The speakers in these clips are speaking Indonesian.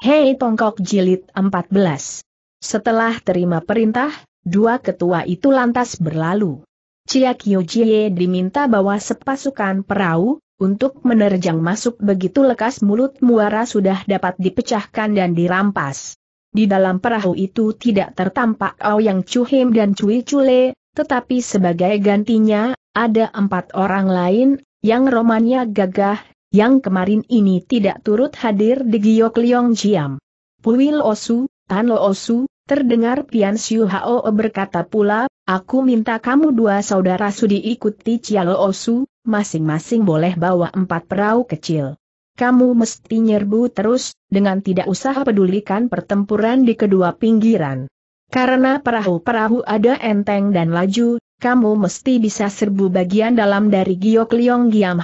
Hei Tongkok Jilid 14. Setelah terima perintah, dua ketua itu lantas berlalu. Cia Jie diminta bawa sepasukan perahu, untuk menerjang masuk begitu lekas mulut muara sudah dapat dipecahkan dan dirampas. Di dalam perahu itu tidak tertampak Yang Chuhim dan Cui Chule, tetapi sebagai gantinya, ada empat orang lain, yang romannya gagah, yang kemarin ini tidak turut hadir di Giok Liong Jiam. Puil Osu, Tan Lo Osu, terdengar Pian Siu Hao berkata pula, aku minta kamu dua saudara sudi ikuti Cia Lo Osu, masing-masing boleh bawa empat perahu kecil. Kamu mesti nyerbu terus, dengan tidak usah pedulikan pertempuran di kedua pinggiran. Karena perahu-perahu ada enteng dan laju, kamu mesti bisa serbu bagian dalam dari Giok Liong Giam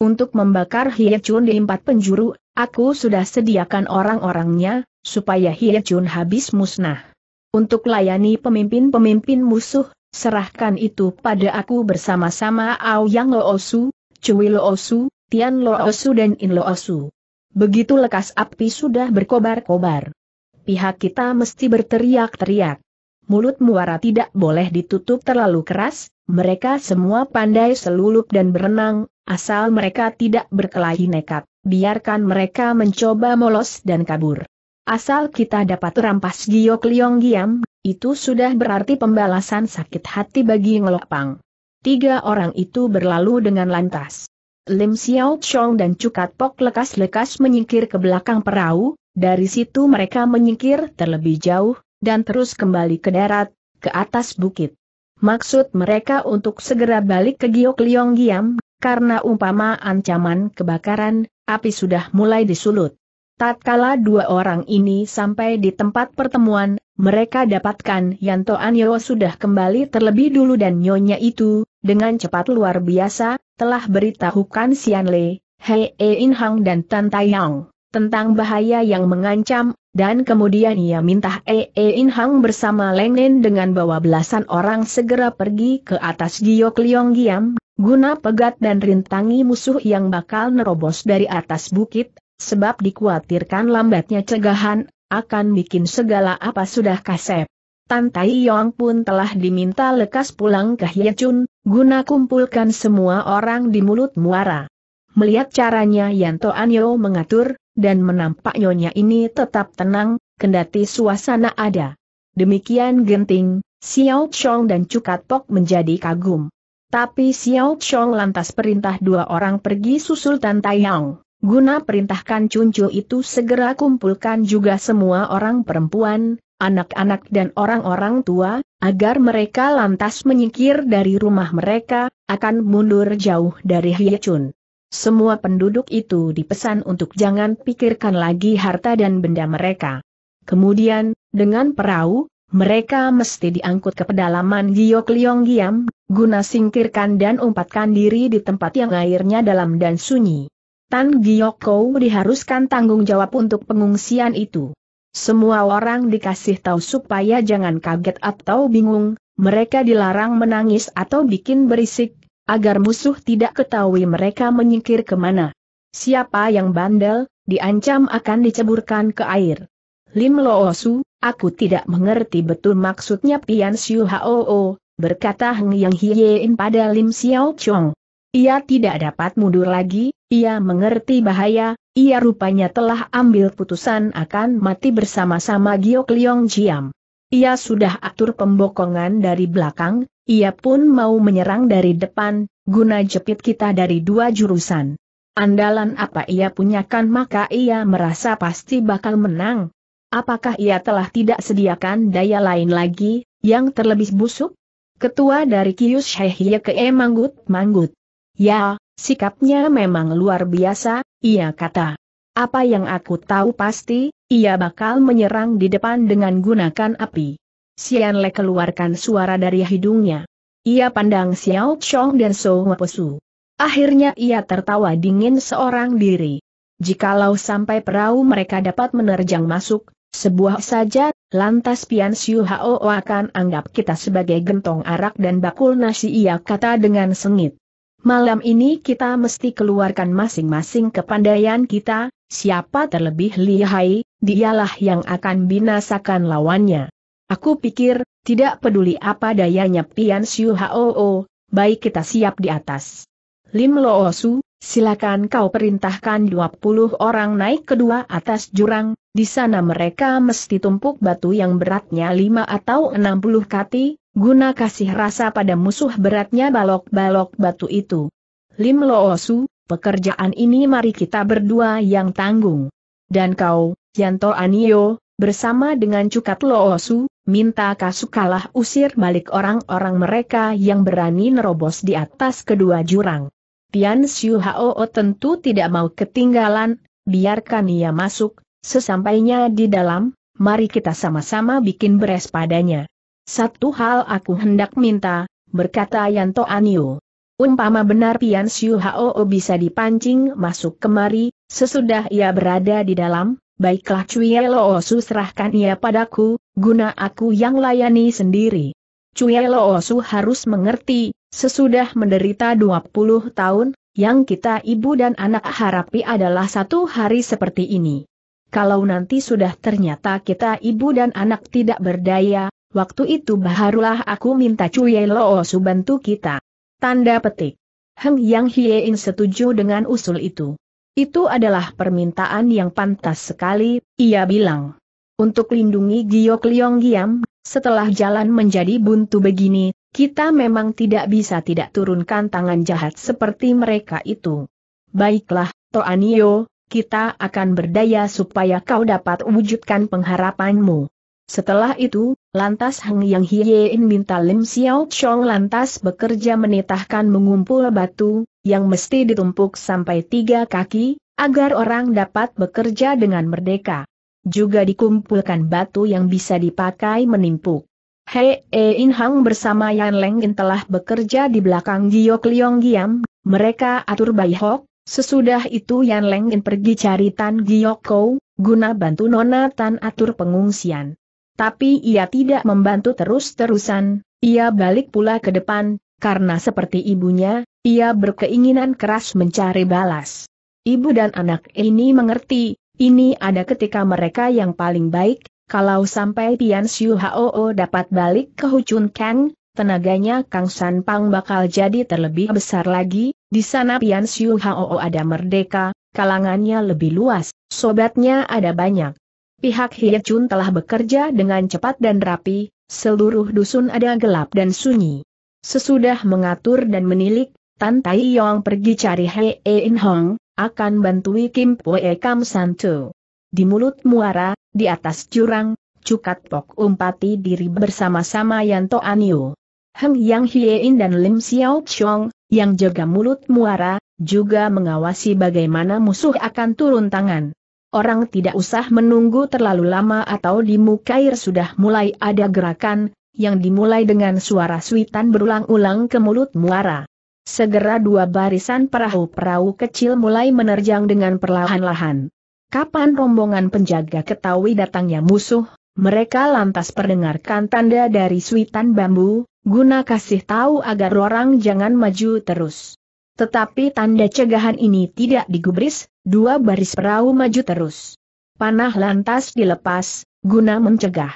untuk membakar Chun di empat penjuru, aku sudah sediakan orang-orangnya, supaya Chun habis musnah. Untuk layani pemimpin-pemimpin musuh, serahkan itu pada aku bersama-sama Aoyang Loosu, Cui Loosu, Tian Loosu dan In Loosu. Begitu lekas api sudah berkobar-kobar. Pihak kita mesti berteriak-teriak. Mulut muara tidak boleh ditutup terlalu keras, mereka semua pandai selulup dan berenang, asal mereka tidak berkelahi nekat, biarkan mereka mencoba molos dan kabur. Asal kita dapat rampas Giok Liong Giam, itu sudah berarti pembalasan sakit hati bagi Ngelopang. Tiga orang itu berlalu dengan lantas. Lim Xiao Chong dan Cukat Pok lekas-lekas menyingkir ke belakang perahu, dari situ mereka menyingkir terlebih jauh, dan terus kembali ke darat, ke atas bukit. Maksud mereka untuk segera balik ke Giok Liong Giam, karena umpama ancaman kebakaran, api sudah mulai disulut. Tatkala dua orang ini sampai di tempat pertemuan, mereka dapatkan Yanto Anyo sudah kembali terlebih dulu dan nyonya itu, dengan cepat luar biasa, telah beritahukan Sian Le, Hei e Hang dan Tan Taiyang, tentang bahaya yang mengancam dan kemudian ia minta Ee e In Hang bersama Leng Nen dengan bawa belasan orang segera pergi ke atas Giok Liong Giam, guna pegat dan rintangi musuh yang bakal nerobos dari atas bukit, sebab dikhawatirkan lambatnya cegahan, akan bikin segala apa sudah kasep. Tan Tai Yong pun telah diminta lekas pulang ke Hyechun, guna kumpulkan semua orang di mulut muara. Melihat caranya Yanto Anyo mengatur, dan menampak nyonya ini tetap tenang, kendati suasana ada. Demikian genting, Xiao Chong dan Cukat Pok menjadi kagum. Tapi Xiao Chong lantas perintah dua orang pergi susul Tan Taiyang, guna perintahkan Cuncu itu segera kumpulkan juga semua orang perempuan, anak-anak dan orang-orang tua, agar mereka lantas menyingkir dari rumah mereka, akan mundur jauh dari Hiechun. Semua penduduk itu dipesan untuk jangan pikirkan lagi harta dan benda mereka. Kemudian, dengan perahu, mereka mesti diangkut ke pedalaman Giok Liong Giam, guna singkirkan dan umpatkan diri di tempat yang airnya dalam dan sunyi. Tan Giok Kou diharuskan tanggung jawab untuk pengungsian itu. Semua orang dikasih tahu supaya jangan kaget atau bingung, mereka dilarang menangis atau bikin berisik, agar musuh tidak ketahui mereka menyingkir kemana. Siapa yang bandel, diancam akan diceburkan ke air. Lim Loosu, aku tidak mengerti betul maksudnya Pian Siu Hoo, berkata Heng Yang Hiein pada Lim Xiao Chong. Ia tidak dapat mundur lagi, ia mengerti bahaya, ia rupanya telah ambil putusan akan mati bersama-sama Giok Leong Jiam. Ia sudah atur pembokongan dari belakang, ia pun mau menyerang dari depan, guna jepit kita dari dua jurusan. Andalan apa ia punyakan maka ia merasa pasti bakal menang. Apakah ia telah tidak sediakan daya lain lagi, yang terlebih busuk? Ketua dari Kius Shehye ke e manggut-manggut. Ya, sikapnya memang luar biasa, ia kata. Apa yang aku tahu pasti, ia bakal menyerang di depan dengan gunakan api. Sian Le keluarkan suara dari hidungnya. Ia pandang Xiao Chong dan Sou Pesu. Akhirnya ia tertawa dingin seorang diri. Jikalau sampai perahu mereka dapat menerjang masuk, sebuah saja, lantas Pian Siu Hao akan anggap kita sebagai gentong arak dan bakul nasi ia kata dengan sengit. Malam ini kita mesti keluarkan masing-masing kepandaian kita, siapa terlebih lihai, dialah yang akan binasakan lawannya. Aku pikir, tidak peduli apa dayanya Pian Siu Hoo, baik kita siap di atas. Lim Lo Su, silakan kau perintahkan 20 orang naik kedua atas jurang, di sana mereka mesti tumpuk batu yang beratnya 5 atau 60 kati, guna kasih rasa pada musuh beratnya balok-balok batu itu. Lim Lo Su, pekerjaan ini mari kita berdua yang tanggung. Dan kau, Yanto Anio, bersama dengan Cukat Loosu, minta Kasukalah usir balik orang-orang mereka yang berani nerobos di atas kedua jurang. Tian Xiu Hao tentu tidak mau ketinggalan, biarkan ia masuk, sesampainya di dalam, mari kita sama-sama bikin beres padanya. Satu hal aku hendak minta, berkata Yanto Anio. Umpama benar Pian Xiu Hao bisa dipancing masuk kemari, sesudah ia berada di dalam, baiklah Cui Loosu serahkan ia padaku, guna aku yang layani sendiri. Cui Loosu harus mengerti, sesudah menderita 20 tahun, yang kita ibu dan anak harapi adalah satu hari seperti ini. Kalau nanti sudah ternyata kita ibu dan anak tidak berdaya, waktu itu baharulah aku minta Cui Loosu bantu kita. Tanda petik. Heng Yang Hiein setuju dengan usul itu. Itu adalah permintaan yang pantas sekali, ia bilang. Untuk lindungi Giok Leong Giam, setelah jalan menjadi buntu begini, kita memang tidak bisa tidak turunkan tangan jahat seperti mereka itu. Baiklah, Toanio, kita akan berdaya supaya kau dapat wujudkan pengharapanmu. Setelah itu, lantas Hang Yang Hye-in minta Lim Xiao Chong lantas bekerja menitahkan mengumpul batu, yang mesti ditumpuk sampai tiga kaki, agar orang dapat bekerja dengan merdeka. Juga dikumpulkan batu yang bisa dipakai menimpuk. Hei In Hang bersama Yan Leng In telah bekerja di belakang Giok Liong Giam, mereka atur Bai Hok, sesudah itu Yan Leng In pergi cari Tan Giok Kou, guna bantu Nona Tan atur pengungsian tapi ia tidak membantu terus-terusan, ia balik pula ke depan, karena seperti ibunya, ia berkeinginan keras mencari balas. Ibu dan anak ini mengerti, ini ada ketika mereka yang paling baik, kalau sampai Tian Xiu Hoo dapat balik ke Hucun Kang, tenaganya Kang San Pang bakal jadi terlebih besar lagi, di sana Tian Xiu Hoo ada merdeka, kalangannya lebih luas, sobatnya ada banyak. Pihak Chun telah bekerja dengan cepat dan rapi, seluruh dusun ada gelap dan sunyi. Sesudah mengatur dan menilik, Tan Tai Yong pergi cari Hei In Hong, akan bantui Kim Poe Kam Santu. Di mulut muara, di atas jurang, Cukat Pok umpati diri bersama-sama Yanto Anio. Heng Yang In dan Lim Xiao Chong, yang jaga mulut muara, juga mengawasi bagaimana musuh akan turun tangan. Orang tidak usah menunggu terlalu lama atau di muka air sudah mulai ada gerakan, yang dimulai dengan suara suitan berulang-ulang ke mulut muara. Segera dua barisan perahu-perahu kecil mulai menerjang dengan perlahan-lahan. Kapan rombongan penjaga ketahui datangnya musuh, mereka lantas perdengarkan tanda dari suitan bambu, guna kasih tahu agar orang jangan maju terus. Tetapi tanda cegahan ini tidak digubris, Dua baris perahu maju terus. Panah lantas dilepas, guna mencegah.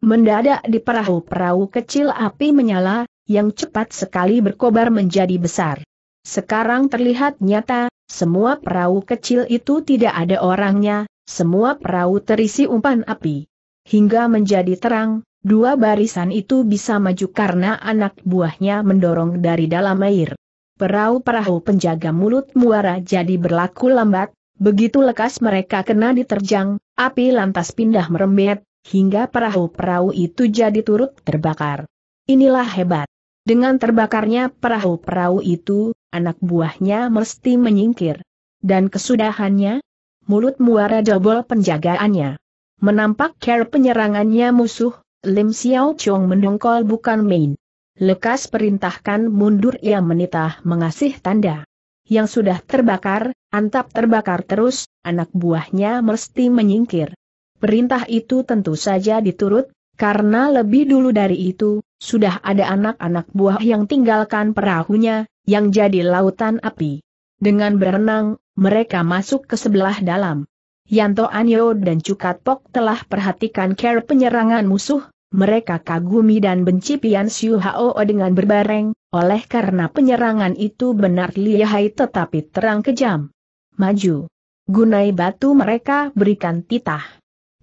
Mendadak di perahu-perahu kecil api menyala, yang cepat sekali berkobar menjadi besar. Sekarang terlihat nyata, semua perahu kecil itu tidak ada orangnya, semua perahu terisi umpan api. Hingga menjadi terang, dua barisan itu bisa maju karena anak buahnya mendorong dari dalam air perahu-perahu penjaga mulut muara jadi berlaku lambat, begitu lekas mereka kena diterjang, api lantas pindah merembet, hingga perahu-perahu itu jadi turut terbakar. Inilah hebat. Dengan terbakarnya perahu-perahu itu, anak buahnya mesti menyingkir. Dan kesudahannya, mulut muara dobol penjagaannya. Menampak care penyerangannya musuh, Lim Xiao Chong mendongkol bukan main. Lekas perintahkan mundur ia menitah mengasih tanda. Yang sudah terbakar, antap terbakar terus, anak buahnya mesti menyingkir. Perintah itu tentu saja diturut, karena lebih dulu dari itu, sudah ada anak-anak buah yang tinggalkan perahunya, yang jadi lautan api. Dengan berenang, mereka masuk ke sebelah dalam. Yanto Anyo dan Cukat Pok telah perhatikan care penyerangan musuh, mereka kagumi dan benci Pian Siu Hao dengan berbareng, oleh karena penyerangan itu benar lihai tetapi terang kejam. Maju. Gunai batu mereka berikan titah.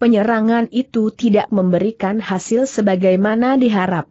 Penyerangan itu tidak memberikan hasil sebagaimana diharap.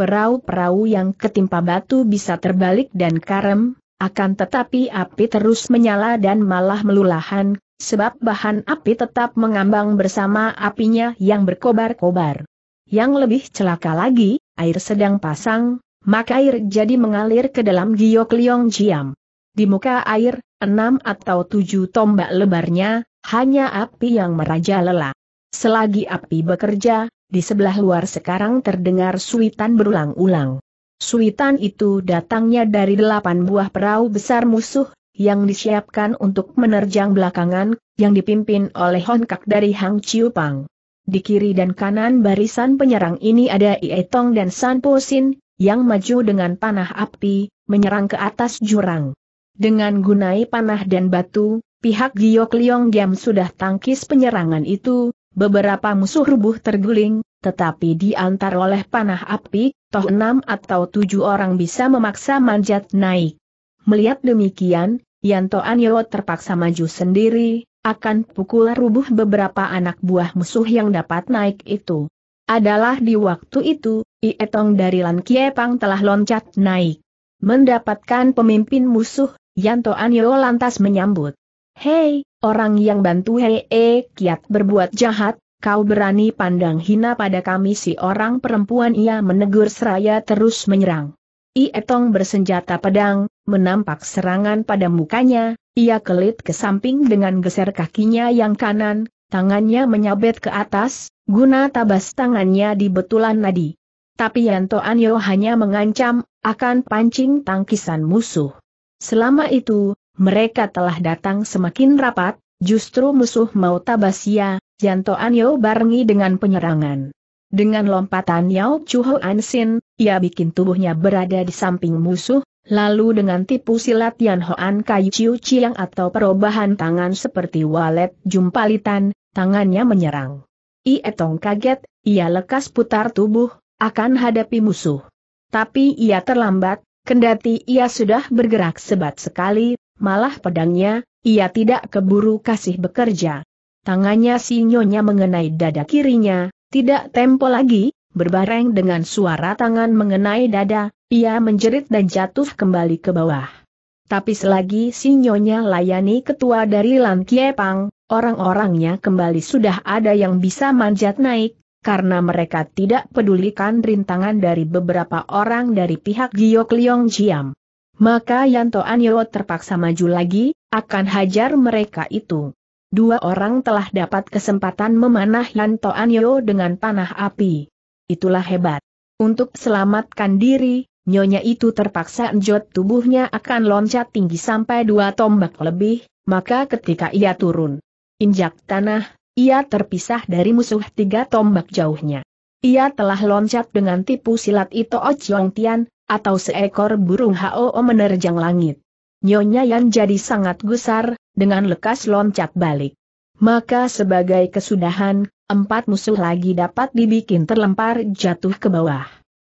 Perahu-perahu yang ketimpa batu bisa terbalik dan karem, akan tetapi api terus menyala dan malah melulahan, sebab bahan api tetap mengambang bersama apinya yang berkobar-kobar. Yang lebih celaka lagi, air sedang pasang, maka air jadi mengalir ke dalam giok liong jiam. Di muka air, enam atau tujuh tombak lebarnya, hanya api yang meraja merajalela. Selagi api bekerja, di sebelah luar sekarang terdengar suitan berulang-ulang. Suitan itu datangnya dari delapan buah perahu besar musuh, yang disiapkan untuk menerjang belakangan, yang dipimpin oleh Honkak dari Hang Chiu Pang. Di kiri dan kanan barisan penyerang ini ada Ietong dan San Posin, yang maju dengan panah api, menyerang ke atas jurang. Dengan gunai panah dan batu, pihak Giok Liong Giam sudah tangkis penyerangan itu, beberapa musuh rubuh terguling, tetapi diantar oleh panah api, toh enam atau tujuh orang bisa memaksa manjat naik. Melihat demikian, Yanto Anyo terpaksa maju sendiri, akan pukul rubuh beberapa anak buah musuh yang dapat naik itu. Adalah di waktu itu, Ietong dari Lan Kiepang telah loncat naik. Mendapatkan pemimpin musuh, Yanto Anyo lantas menyambut. Hei, orang yang bantu Hei e, Kiat berbuat jahat, kau berani pandang hina pada kami si orang perempuan ia menegur seraya terus menyerang. Ietong bersenjata pedang, menampak serangan pada mukanya, ia kelit ke samping dengan geser kakinya yang kanan, tangannya menyabet ke atas, guna tabas tangannya di betulan nadi. Tapi Yanto Anyo hanya mengancam, akan pancing tangkisan musuh. Selama itu, mereka telah datang semakin rapat, justru musuh mau tabas ya, Yanto Anyo barengi dengan penyerangan. Dengan lompatan Yao Chu ansin, ia bikin tubuhnya berada di samping musuh, Lalu dengan tipu silat Yan Hoan Kayu Chiu Chiang atau perubahan tangan seperti walet jumpalitan, tangannya menyerang. Ie Tong kaget, ia lekas putar tubuh, akan hadapi musuh. Tapi ia terlambat, kendati ia sudah bergerak sebat sekali, malah pedangnya, ia tidak keburu kasih bekerja. Tangannya si nyonya mengenai dada kirinya, tidak tempo lagi, berbareng dengan suara tangan mengenai dada, ia menjerit dan jatuh kembali ke bawah. Tapi selagi sinyonya layani ketua dari Lan Kiepang, orang-orangnya kembali sudah ada yang bisa manjat naik, karena mereka tidak pedulikan rintangan dari beberapa orang dari pihak Giok Liong Jiam. Maka Yanto Anyo terpaksa maju lagi, akan hajar mereka itu. Dua orang telah dapat kesempatan memanah Yanto Anyo dengan panah api itulah hebat. Untuk selamatkan diri, nyonya itu terpaksa enjot tubuhnya akan loncat tinggi sampai dua tombak lebih, maka ketika ia turun, injak tanah, ia terpisah dari musuh tiga tombak jauhnya. Ia telah loncat dengan tipu silat itu Ojong Tian, atau seekor burung Hao menerjang langit. Nyonya yang jadi sangat gusar, dengan lekas loncat balik. Maka sebagai kesudahan, empat musuh lagi dapat dibikin terlempar jatuh ke bawah.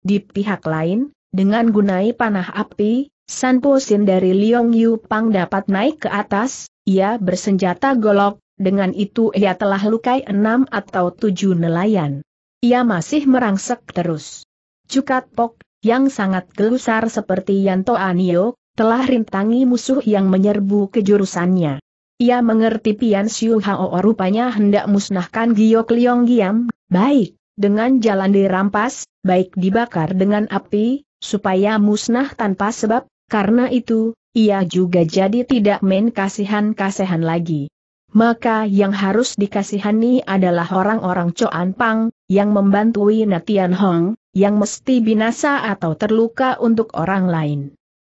Di pihak lain, dengan gunai panah api, Sanpo Sin dari Liong Yu Pang dapat naik ke atas, ia bersenjata golok, dengan itu ia telah lukai enam atau tujuh nelayan. Ia masih merangsek terus. Cukat Pok, yang sangat gelusar seperti Yanto Anio, telah rintangi musuh yang menyerbu ke jurusannya. Ia mengerti Pian Siu Hao rupanya hendak musnahkan Giok Liong Giam, baik, dengan jalan dirampas, baik dibakar dengan api, supaya musnah tanpa sebab, karena itu, ia juga jadi tidak main kasihan-kasihan lagi. Maka yang harus dikasihani adalah orang-orang Coan Pang, yang membantui Natian Hong, yang mesti binasa atau terluka untuk orang lain.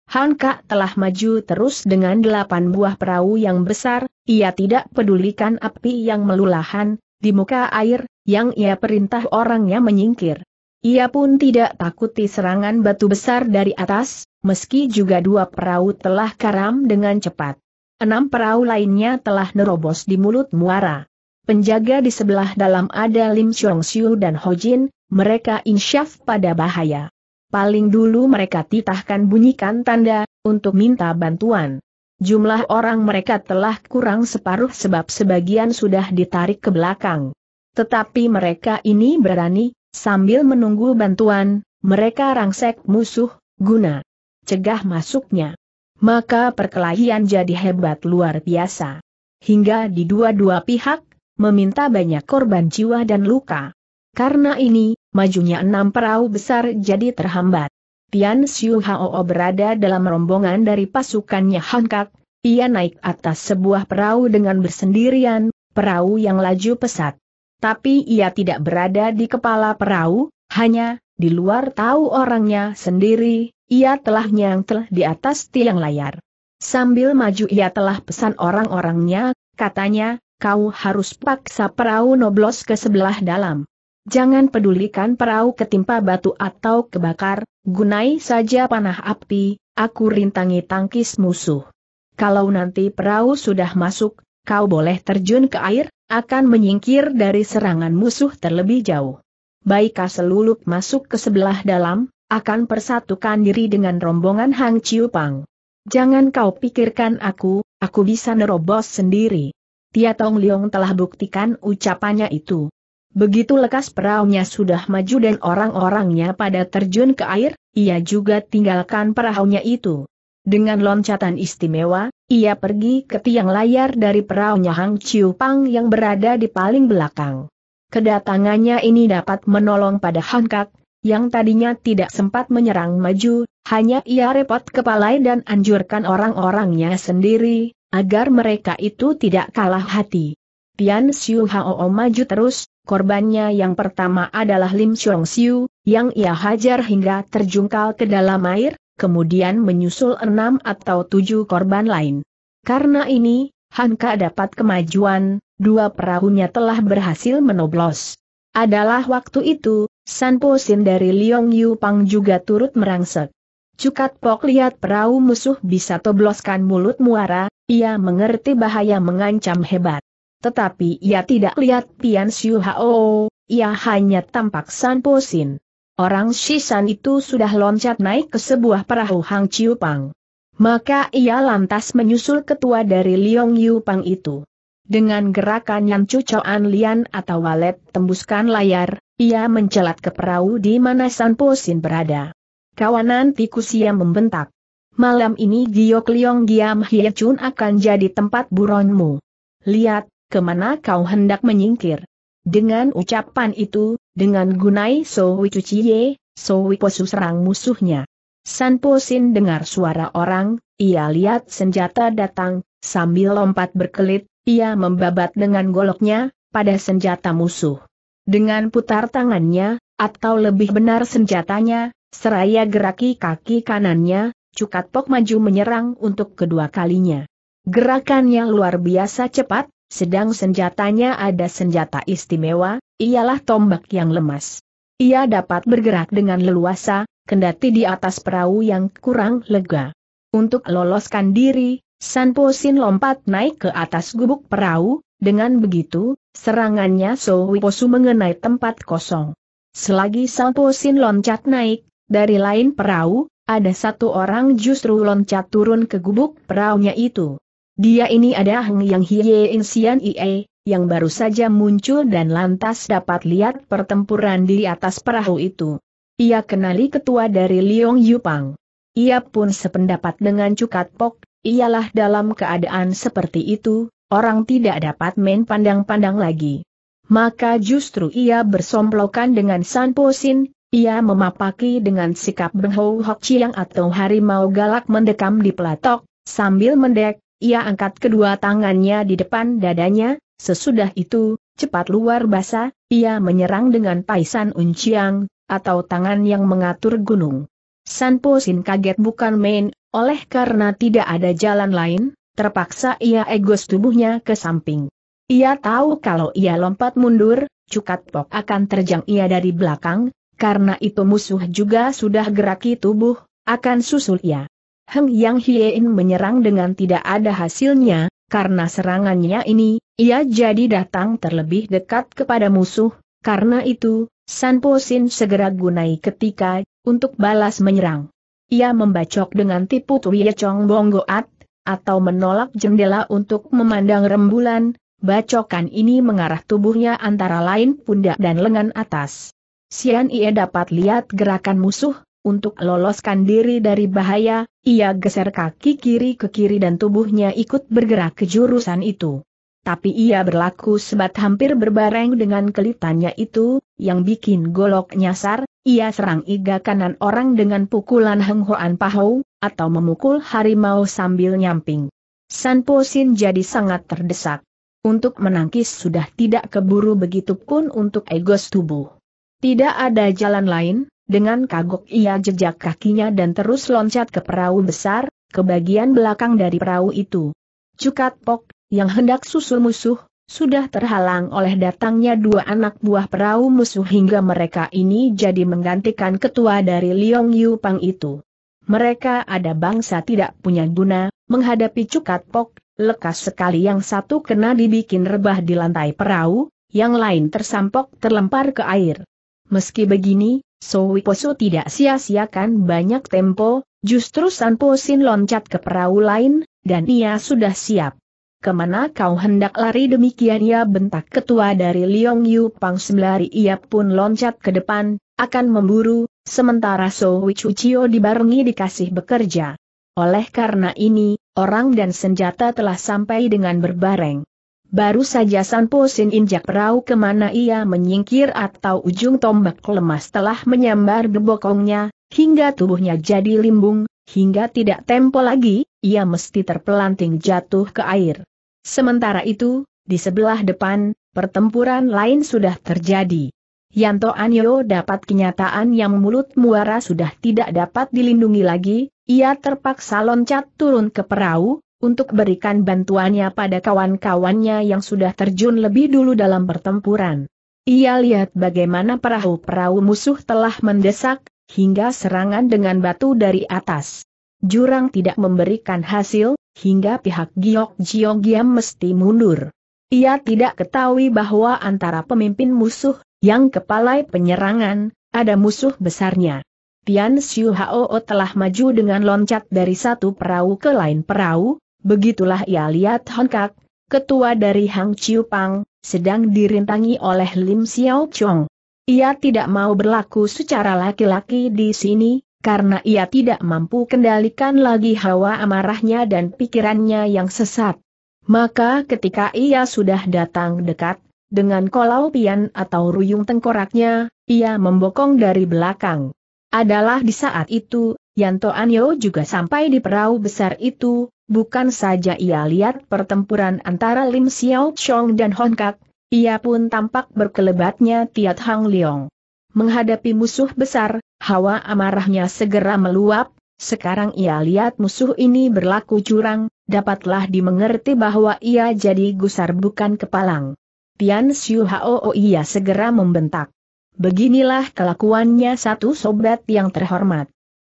Han Kak telah maju terus dengan delapan buah perahu yang besar, ia tidak pedulikan api yang melulahan, di muka air, yang ia perintah orangnya menyingkir. Ia pun tidak takuti serangan batu besar dari atas, meski juga dua perahu telah karam dengan cepat. Enam perahu lainnya telah nerobos di mulut muara. Penjaga di sebelah dalam ada Lim Chong Siu dan Ho Jin, mereka insyaf pada bahaya paling dulu mereka titahkan bunyikan tanda, untuk minta bantuan. Jumlah orang mereka telah kurang separuh sebab sebagian sudah ditarik ke belakang. Tetapi mereka ini berani, sambil menunggu bantuan, mereka rangsek musuh, guna cegah masuknya. Maka perkelahian jadi hebat luar biasa. Hingga di dua-dua pihak, meminta banyak korban jiwa dan luka. Karena ini, majunya enam perahu besar jadi terhambat. Tian Xiu Hao berada dalam rombongan dari pasukannya Hankak, ia naik atas sebuah perahu dengan bersendirian, perahu yang laju pesat. Tapi ia tidak berada di kepala perahu, hanya, di luar tahu orangnya sendiri, ia telah nyangtel di atas tiang layar. Sambil maju ia telah pesan orang-orangnya, katanya, kau harus paksa perahu noblos ke sebelah dalam. Jangan pedulikan perahu ketimpa batu atau kebakar, gunai saja panah api, aku rintangi tangkis musuh. Kalau nanti perahu sudah masuk, kau boleh terjun ke air, akan menyingkir dari serangan musuh terlebih jauh. Baik seluluk masuk ke sebelah dalam, akan persatukan diri dengan rombongan Hang Chiu Pang. Jangan kau pikirkan aku, aku bisa nerobos sendiri. Tia Tong Leong telah buktikan ucapannya itu. Begitu lekas perahunya sudah maju dan orang-orangnya pada terjun ke air, ia juga tinggalkan perahunya itu. Dengan loncatan istimewa, ia pergi ke tiang layar dari perahunya Hang Chiu Pang yang berada di paling belakang. Kedatangannya ini dapat menolong pada Hankak, yang tadinya tidak sempat menyerang maju, hanya ia repot kepalai dan anjurkan orang-orangnya sendiri, agar mereka itu tidak kalah hati. Tian Xiu Hao maju terus, Korbannya yang pertama adalah Lim Chong Siu, yang ia hajar hingga terjungkal ke dalam air, kemudian menyusul enam atau tujuh korban lain. Karena ini, Hanka dapat kemajuan, dua perahunya telah berhasil menoblos. Adalah waktu itu, San Po Sin dari Liong Yu Pang juga turut merangsek. Cukat Pok lihat perahu musuh bisa tobloskan mulut muara, ia mengerti bahaya mengancam hebat. Tetapi ia tidak lihat Pian Siu Hao, ia hanya tampak San Po Sin. Orang Shishan itu sudah loncat naik ke sebuah perahu Hang Chiu Pang. Maka ia lantas menyusul ketua dari Liong Yu Pang itu. Dengan gerakan yang cucoan lian atau walet tembuskan layar, ia mencelat ke perahu di mana San Po Sin berada. Kawanan tikus ia membentak. Malam ini Giok Liong Giam Hye Chun akan jadi tempat buronmu. Lihat, kemana kau hendak menyingkir? Dengan ucapan itu, dengan gunai Sowi Cuciye, Sowi Posu serang musuhnya. San Posin dengar suara orang, ia lihat senjata datang, sambil lompat berkelit, ia membabat dengan goloknya, pada senjata musuh. Dengan putar tangannya, atau lebih benar senjatanya, seraya geraki kaki kanannya, Cukat Pok maju menyerang untuk kedua kalinya. Gerakannya luar biasa cepat, sedang senjatanya ada senjata istimewa, ialah tombak yang lemas. Ia dapat bergerak dengan leluasa, kendati di atas perahu yang kurang lega. Untuk loloskan diri, Sanpo Sin lompat naik ke atas gubuk perahu, dengan begitu, serangannya So mengenai tempat kosong. Selagi Sanpo Sin loncat naik, dari lain perahu, ada satu orang justru loncat turun ke gubuk perahunya itu. Dia ini ada Heng Yang Hie Insian Ie, yang baru saja muncul dan lantas dapat lihat pertempuran di atas perahu itu. Ia kenali ketua dari Liong Yupang. Ia pun sependapat dengan Cukat Pok, ialah dalam keadaan seperti itu, orang tidak dapat main pandang-pandang lagi. Maka justru ia bersomplokan dengan San Sin, ia memapaki dengan sikap Beng Ho Hok Chiang atau harimau galak mendekam di pelatok, sambil mendek, ia angkat kedua tangannya di depan dadanya, sesudah itu, cepat luar basa, ia menyerang dengan paisan unciang, atau tangan yang mengatur gunung. Sanpo Sin kaget bukan main, oleh karena tidak ada jalan lain, terpaksa ia egos tubuhnya ke samping. Ia tahu kalau ia lompat mundur, Cukat Pok akan terjang ia dari belakang, karena itu musuh juga sudah geraki tubuh, akan susul ia. Heng Yang Hiein menyerang dengan tidak ada hasilnya, karena serangannya ini, ia jadi datang terlebih dekat kepada musuh, karena itu, San Po Sin segera gunai ketika, untuk balas menyerang. Ia membacok dengan tipu Ye Chong Bonggoat, atau menolak jendela untuk memandang rembulan, bacokan ini mengarah tubuhnya antara lain pundak dan lengan atas. Sian ia dapat lihat gerakan musuh, untuk loloskan diri dari bahaya, ia geser kaki kiri ke kiri dan tubuhnya ikut bergerak ke jurusan itu. Tapi ia berlaku sebat hampir berbareng dengan kelitannya itu, yang bikin golok nyasar, ia serang iga kanan orang dengan pukulan henghoan pahau, atau memukul harimau sambil nyamping. San Sin jadi sangat terdesak. Untuk menangkis sudah tidak keburu begitu pun untuk egos tubuh. Tidak ada jalan lain, dengan kagok ia jejak kakinya dan terus loncat ke perahu besar, ke bagian belakang dari perahu itu. Cukat Pok, yang hendak susul musuh, sudah terhalang oleh datangnya dua anak buah perahu musuh hingga mereka ini jadi menggantikan ketua dari Liong Yu Pang itu. Mereka ada bangsa tidak punya guna, menghadapi Cukat Pok, lekas sekali yang satu kena dibikin rebah di lantai perahu, yang lain tersampok terlempar ke air. Meski begini, So Posu tidak sia-siakan banyak tempo, justru Sanpo Sin loncat ke perahu lain, dan ia sudah siap. Kemana kau hendak lari demikian ia bentak ketua dari Liong Yu Pang sembari ia pun loncat ke depan, akan memburu, sementara So Wichuchio dibarengi dikasih bekerja. Oleh karena ini, orang dan senjata telah sampai dengan berbareng. Baru saja Po Sin injak perahu kemana ia menyingkir atau ujung tombak lemas telah menyambar gebokongnya, hingga tubuhnya jadi limbung, hingga tidak tempo lagi, ia mesti terpelanting jatuh ke air. Sementara itu, di sebelah depan, pertempuran lain sudah terjadi. Yanto Anyo dapat kenyataan yang mulut muara sudah tidak dapat dilindungi lagi, ia terpaksa loncat turun ke perahu, untuk berikan bantuannya pada kawan-kawannya yang sudah terjun lebih dulu dalam pertempuran. Ia lihat bagaimana perahu-perahu musuh telah mendesak, hingga serangan dengan batu dari atas. Jurang tidak memberikan hasil, hingga pihak Giok Jiong mesti mundur. Ia tidak ketahui bahwa antara pemimpin musuh, yang kepala penyerangan, ada musuh besarnya. Tian Xiu Hao telah maju dengan loncat dari satu perahu ke lain perahu, Begitulah ia lihat Honkak, ketua dari Hang Chiu Pang, sedang dirintangi oleh Lim Xiao Chong. Ia tidak mau berlaku secara laki-laki di sini, karena ia tidak mampu kendalikan lagi hawa amarahnya dan pikirannya yang sesat. Maka ketika ia sudah datang dekat, dengan kolau pian atau ruyung tengkoraknya, ia membokong dari belakang. Adalah di saat itu, Yanto Anyo juga sampai di perahu besar itu, Bukan saja ia lihat pertempuran antara Lim Xiao Chong dan Hong Kak, ia pun tampak berkelebatnya Tiat Hang Leong. Menghadapi musuh besar, hawa amarahnya segera meluap, sekarang ia lihat musuh ini berlaku curang, dapatlah dimengerti bahwa ia jadi gusar bukan kepalang. Tian Xiu Hao ia segera membentak. Beginilah kelakuannya satu sobat yang terhormat.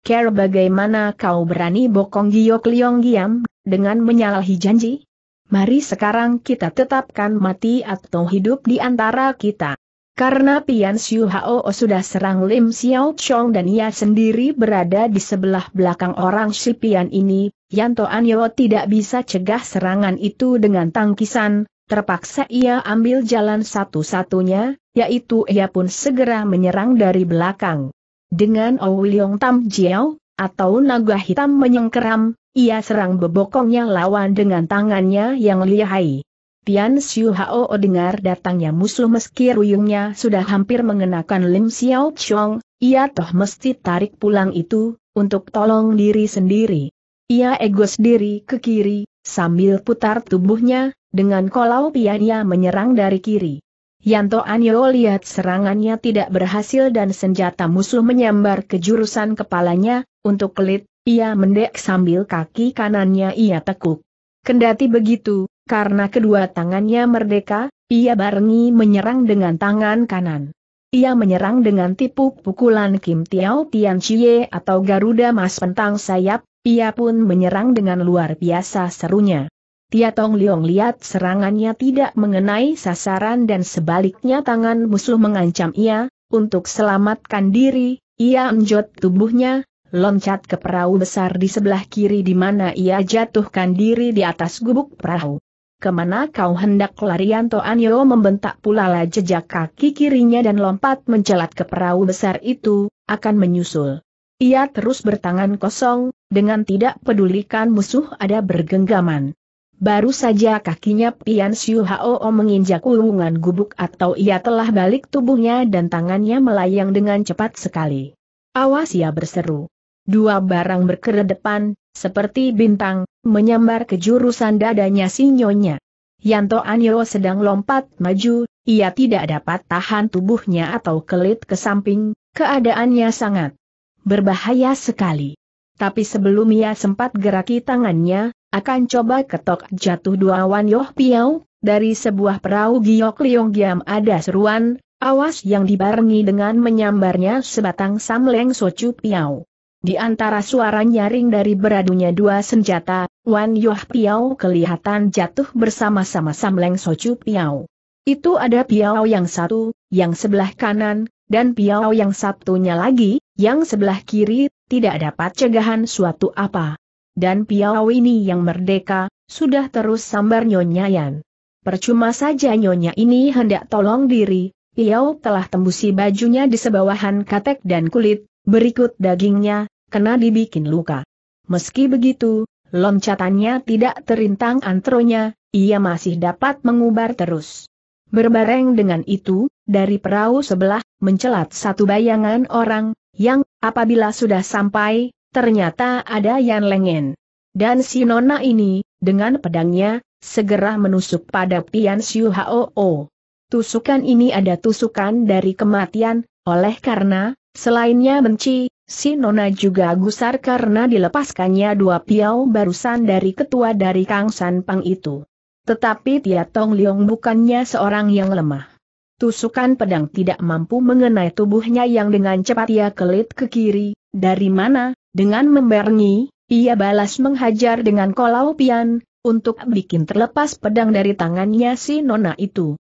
Care bagaimana kau berani bokong Giok Liong Giam, dengan menyalahi janji? Mari sekarang kita tetapkan mati atau hidup di antara kita. Karena Pian Siu Hao sudah serang Lim Xiao Chong dan ia sendiri berada di sebelah belakang orang si Pian ini, Yanto Anyo tidak bisa cegah serangan itu dengan tangkisan, terpaksa ia ambil jalan satu-satunya, yaitu ia pun segera menyerang dari belakang. Dengan Ouliong oh Tam Jiao, atau naga hitam menyengkeram, ia serang bebokongnya lawan dengan tangannya yang lihai. Tian Xiu Hao dengar datangnya musuh meski ruyungnya sudah hampir mengenakan Lim Xiao Chong, ia toh mesti tarik pulang itu, untuk tolong diri sendiri. Ia egos diri ke kiri, sambil putar tubuhnya, dengan kolau pianya menyerang dari kiri. Yanto Anyo lihat serangannya tidak berhasil dan senjata musuh menyambar ke jurusan kepalanya, untuk kelit, ia mendek sambil kaki kanannya ia tekuk. Kendati begitu, karena kedua tangannya merdeka, ia barengi menyerang dengan tangan kanan. Ia menyerang dengan tipu pukulan Kim Tiao Tian Chie atau Garuda Mas Pentang Sayap, ia pun menyerang dengan luar biasa serunya. Tia Tong Leong lihat serangannya tidak mengenai sasaran dan sebaliknya tangan musuh mengancam ia, untuk selamatkan diri, ia menjot tubuhnya, loncat ke perahu besar di sebelah kiri di mana ia jatuhkan diri di atas gubuk perahu. Kemana kau hendak larian Anyo membentak pula lah jejak kaki kirinya dan lompat mencelat ke perahu besar itu, akan menyusul. Ia terus bertangan kosong, dengan tidak pedulikan musuh ada bergenggaman. Baru saja kakinya Pian Siu Hao menginjak ulungan gubuk atau ia telah balik tubuhnya dan tangannya melayang dengan cepat sekali. Awas ia ya berseru. Dua barang berkeredepan, seperti bintang, menyambar ke jurusan dadanya si nyonya. Yanto Anyo sedang lompat maju, ia tidak dapat tahan tubuhnya atau kelit ke samping, keadaannya sangat berbahaya sekali. Tapi sebelum ia sempat geraki tangannya, akan coba ketok jatuh dua Wan Yoh piau dari sebuah perahu Giok Liong Giam ada seruan, awas yang dibarengi dengan menyambarnya sebatang samleng Socu piau. Di antara suara nyaring dari beradunya dua senjata, Wan Yoh piau kelihatan jatuh bersama-sama samleng Socu piau. Itu ada piau yang satu, yang sebelah kanan, dan piau yang satunya lagi, yang sebelah kiri, tidak dapat cegahan suatu apa dan Piau ini yang merdeka, sudah terus sambar Nyonya Yan. Percuma saja Nyonya ini hendak tolong diri, Piau telah tembusi bajunya di sebawahan katek dan kulit, berikut dagingnya, kena dibikin luka. Meski begitu, loncatannya tidak terintang antronya, ia masih dapat mengubar terus. Berbareng dengan itu, dari perahu sebelah, mencelat satu bayangan orang, yang, apabila sudah sampai, ternyata ada Yan Lengen. Dan si Nona ini, dengan pedangnya, segera menusuk pada Tian Xiu Hao. Tusukan ini ada tusukan dari kematian, oleh karena, selainnya benci, si Nona juga gusar karena dilepaskannya dua piau barusan dari ketua dari Kang San Pang itu. Tetapi Tia Tong Leong bukannya seorang yang lemah. Tusukan pedang tidak mampu mengenai tubuhnya yang dengan cepat ia kelit ke kiri, dari mana, dengan membaringi, ia balas menghajar dengan kolau pian, untuk bikin terlepas pedang dari tangannya si nona itu.